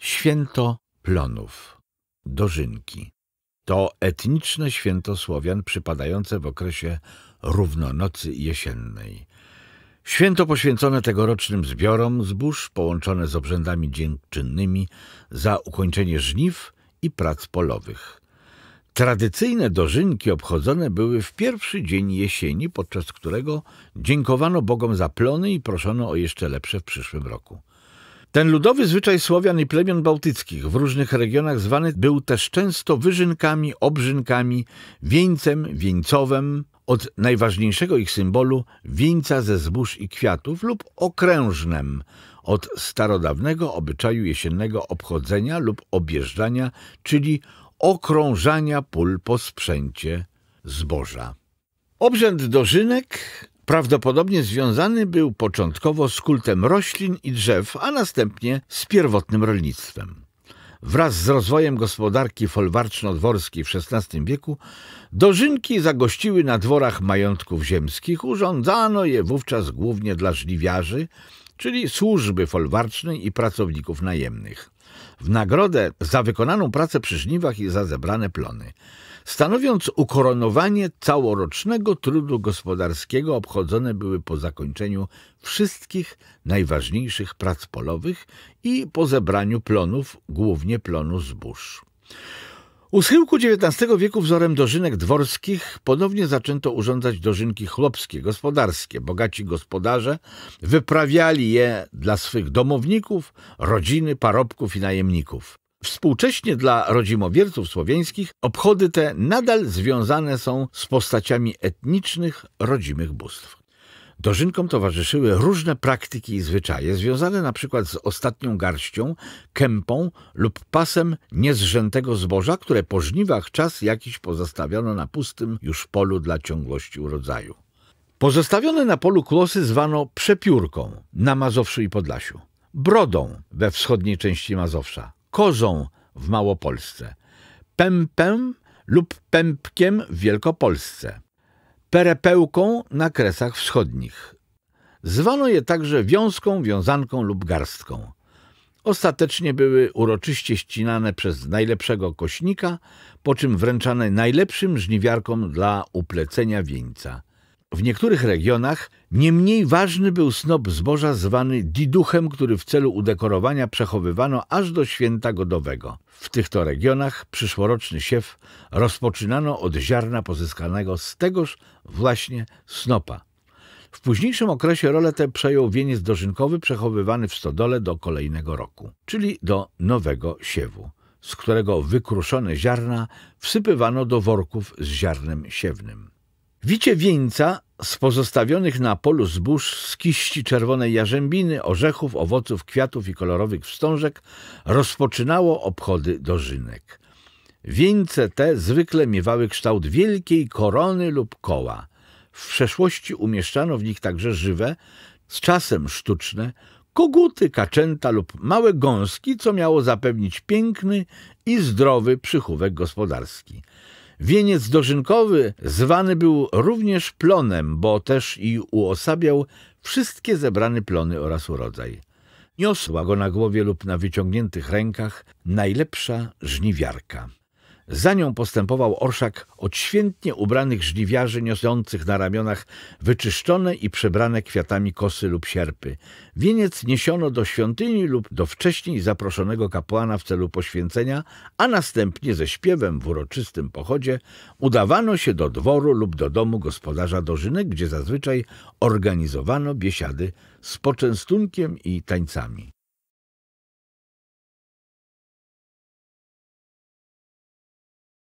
Święto Plonów, Dożynki. To etniczne święto Słowian przypadające w okresie równonocy jesiennej. Święto poświęcone tegorocznym zbiorom zbóż połączone z obrzędami dziękczynnymi za ukończenie żniw i prac polowych. Tradycyjne dożynki obchodzone były w pierwszy dzień jesieni, podczas którego dziękowano Bogom za plony i proszono o jeszcze lepsze w przyszłym roku. Ten ludowy zwyczaj Słowian i plemion bałtyckich w różnych regionach zwany był też często wyżynkami, obrzynkami, wieńcem, wieńcowem, od najważniejszego ich symbolu wieńca ze zbóż i kwiatów lub okrężnem, od starodawnego obyczaju jesiennego obchodzenia lub objeżdżania, czyli okrążania pól po sprzęcie zboża. Obrzęd dożynek Prawdopodobnie związany był początkowo z kultem roślin i drzew, a następnie z pierwotnym rolnictwem. Wraz z rozwojem gospodarki folwarczno-dworskiej w XVI wieku dożynki zagościły na dworach majątków ziemskich. Urządzano je wówczas głównie dla żliwiarzy, czyli służby folwarcznej i pracowników najemnych. W nagrodę za wykonaną pracę przy żniwach i za zebrane plony, stanowiąc ukoronowanie całorocznego trudu gospodarskiego, obchodzone były po zakończeniu wszystkich najważniejszych prac polowych i po zebraniu plonów, głównie plonu zbóż. U schyłku XIX wieku wzorem dożynek dworskich ponownie zaczęto urządzać dożynki chłopskie, gospodarskie. Bogaci gospodarze wyprawiali je dla swych domowników, rodziny, parobków i najemników. Współcześnie dla rodzimowierców słowiańskich obchody te nadal związane są z postaciami etnicznych rodzimych bóstw. Dożynkom towarzyszyły różne praktyki i zwyczaje, związane na przykład z ostatnią garścią, kępą lub pasem niezrzętego zboża, które po żniwach czas jakiś pozostawiano na pustym już polu dla ciągłości urodzaju. Pozostawione na polu kłosy zwano przepiórką na Mazowszu i Podlasiu, brodą we wschodniej części Mazowsza, kozą w Małopolsce, pępem lub pępkiem w Wielkopolsce perepełką na kresach wschodnich. Zwano je także wiązką, wiązanką lub garstką. Ostatecznie były uroczyście ścinane przez najlepszego kośnika, po czym wręczane najlepszym żniwiarkom dla uplecenia wieńca. W niektórych regionach nie mniej ważny był snop zboża zwany diduchem, który w celu udekorowania przechowywano aż do święta godowego. W tych to regionach przyszłoroczny siew rozpoczynano od ziarna pozyskanego z tegoż właśnie snopa. W późniejszym okresie rolę tę przejął wieniec dożynkowy przechowywany w stodole do kolejnego roku, czyli do nowego siewu, z którego wykruszone ziarna wsypywano do worków z ziarnem siewnym. Wicie wieńca z pozostawionych na polu zbóż, z kiści czerwonej jarzębiny, orzechów, owoców, kwiatów i kolorowych wstążek rozpoczynało obchody dożynek. Wieńce te zwykle miewały kształt wielkiej korony lub koła. W przeszłości umieszczano w nich także żywe, z czasem sztuczne, koguty, kaczęta lub małe gąski, co miało zapewnić piękny i zdrowy przychówek gospodarski. Wieniec dożynkowy zwany był również plonem, bo też i uosabiał wszystkie zebrane plony oraz urodzaj. Niosła go na głowie lub na wyciągniętych rękach najlepsza żniwiarka. Za nią postępował orszak odświętnie ubranych żliwiarzy niosących na ramionach wyczyszczone i przebrane kwiatami kosy lub sierpy. Wieniec niesiono do świątyni lub do wcześniej zaproszonego kapłana w celu poświęcenia, a następnie ze śpiewem w uroczystym pochodzie udawano się do dworu lub do domu gospodarza dożynek, gdzie zazwyczaj organizowano biesiady z poczęstunkiem i tańcami.